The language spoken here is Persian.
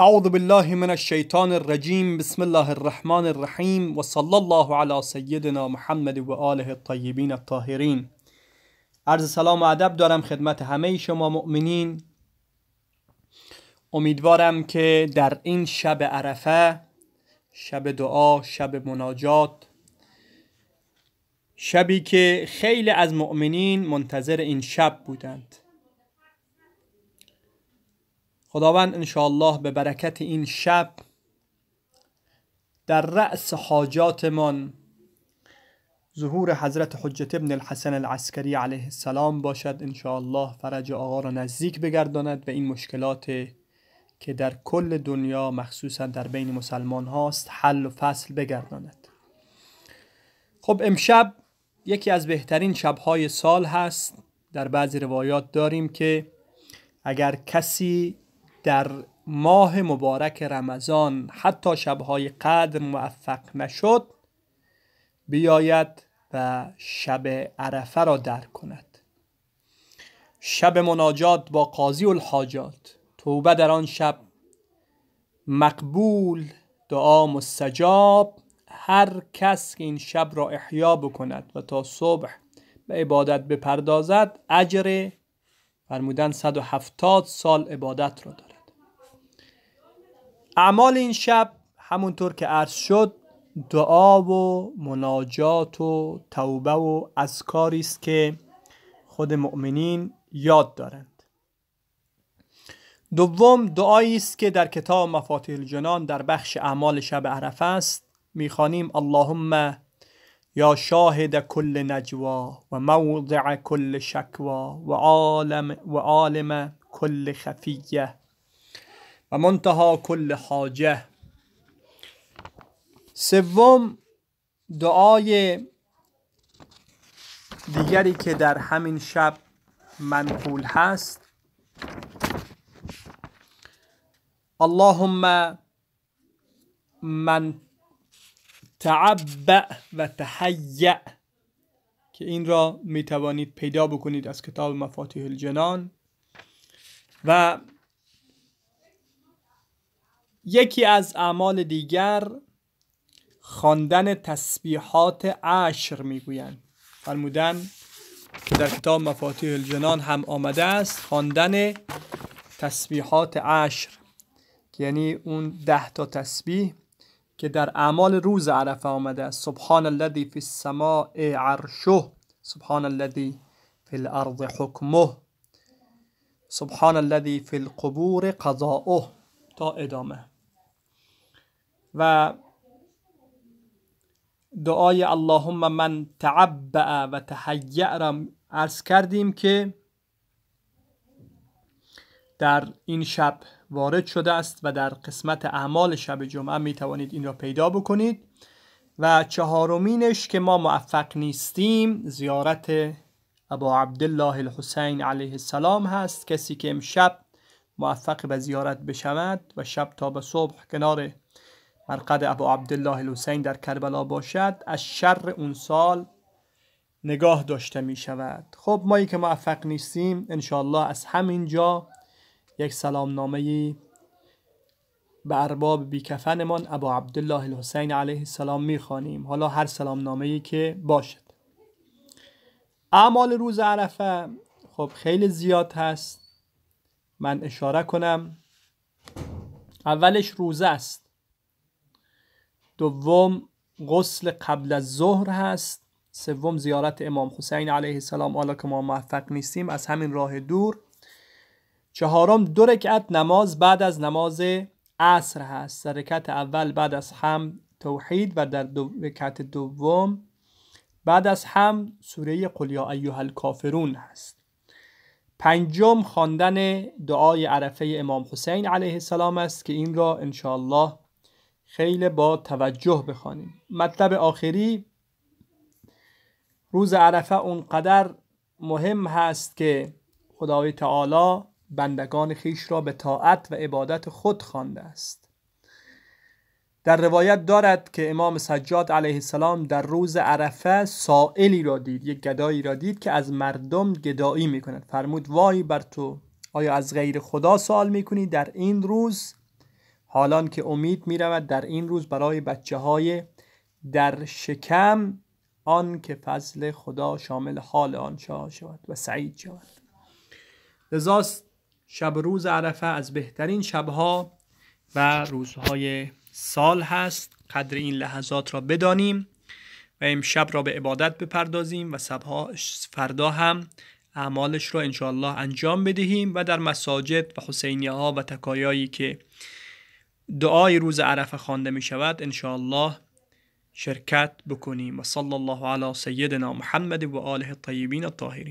اعوذ بالله من الشیطان الرجیم بسم الله الرحمن الرحیم و صلی الله علی سیدنا محمد و آله الطیبین الطاهرین عرض سلام و ادب دارم خدمت همه شما مؤمنین امیدوارم که در این شب عرفه شب دعا شب مناجات شبی که خیلی از مؤمنین منتظر این شب بودند خداوند انشاءالله به برکت این شب در رأس حاجاتمان ظهور حضرت حجت ابن الحسن العسکری علیه السلام باشد الله فرج آقا را نزدیک بگرداند و این مشکلات که در کل دنیا مخصوصا در بین مسلمان هاست حل و فصل بگرداند خب امشب یکی از بهترین شبهای سال هست در بعضی روایات داریم که اگر کسی در ماه مبارک رمضان حتی شبهای قدر موفق نشد بیاید و شب عرفه را درک کند شب مناجات با قاضی الحاجات توبه در آن شب مقبول دعا مستجاب هر کس که این شب را احیا بکند و تا صبح به عبادت بپردازد اجر فرمودن 170 سال عبادت را دارد اعمال این شب همونطور که عرض شد دعا و مناجات و توبه و اذکاری است که خود مؤمنین یاد دارند دوم دعایی است که در کتاب مفاتیح الجنان در بخش اعمال شب عرفه است میخوانیم اللهم یا شاهد کل نجوا و موضع کل شکوا و عالم و عالم کل خفیه و منتها کل حاجه سوم دعای دیگری که در همین شب منقول هست اللهم من تعب و تحیع که این را می توانید پیدا بکنید از کتاب مفاتیح الجنان و یکی از اعمال دیگر خواندن تسبیحات عشر میگویند فرمودن که در کتاب مفاتیح الجنان هم آمده است خواندن تسبیحات عشر یعنی اون ده تا تسبیح که در اعمال روز عرفه آمده است سبحان الذی فی السماء عرشه سبحان الذی فی الارض حکمه سبحان الذی فی القبور قضاؤه تا ادامه و دعای اللهم من تعبع و تهیع را کردیم که در این شب وارد شده است و در قسمت اعمال شب جمعه می توانید این را پیدا بکنید و چهارمینش که ما موفق نیستیم زیارت ابا عبدالله الحسین علیه السلام هست کسی که امشب موفق به زیارت بشود و شب تا به صبح کنار مرقد ابو عبدالله الحسین در کربلا باشد از شر اون سال نگاه داشته می شود خب مایی که موفق نیستیم انشاءالله از همین جا یک سلام نامه به ارباب بیکفنمان ابو عبدالله الحسین علیه السلام میخوانیم حالا هر سلام نامه که باشد اعمال روز عرفه خب خیلی زیاد هست من اشاره کنم اولش روزه است دوم غسل قبل از ظهر هست سوم زیارت امام حسین علیه السلام حالا که ما موفق نیستیم از همین راه دور چهارم دو رکعت نماز بعد از نماز عصر هست در رکعت اول بعد از هم توحید و در دو رکعت دوم بعد از هم سوره قل یا ایها الکافرون هست پنجم خواندن دعای عرفه امام حسین علیه السلام است که این را ان الله خیلی با توجه بخوانیم مطلب آخری روز عرفه اونقدر مهم هست که خدای تعالی بندگان خیش را به طاعت و عبادت خود خوانده است در روایت دارد که امام سجاد علیه السلام در روز عرفه سائلی را دید یک گدایی را دید که از مردم گدایی می کند فرمود وای بر تو آیا از غیر خدا سوال می کنی در این روز حالان که امید می رود در این روز برای بچه های در شکم آن که فضل خدا شامل حال آن شود و سعید شود لذاست شب روز عرفه از بهترین شبها و روزهای سال هست قدر این لحظات را بدانیم و امشب را به عبادت بپردازیم و سبها فردا هم اعمالش را انشاءالله انجام بدهیم و در مساجد و حسینیه ها و تکایایی که دعای روز عرفه خوانده می شود انشاءالله شرکت بکنیم و صلی الله علی سیدنا محمد و آله الطیبین الطاهرین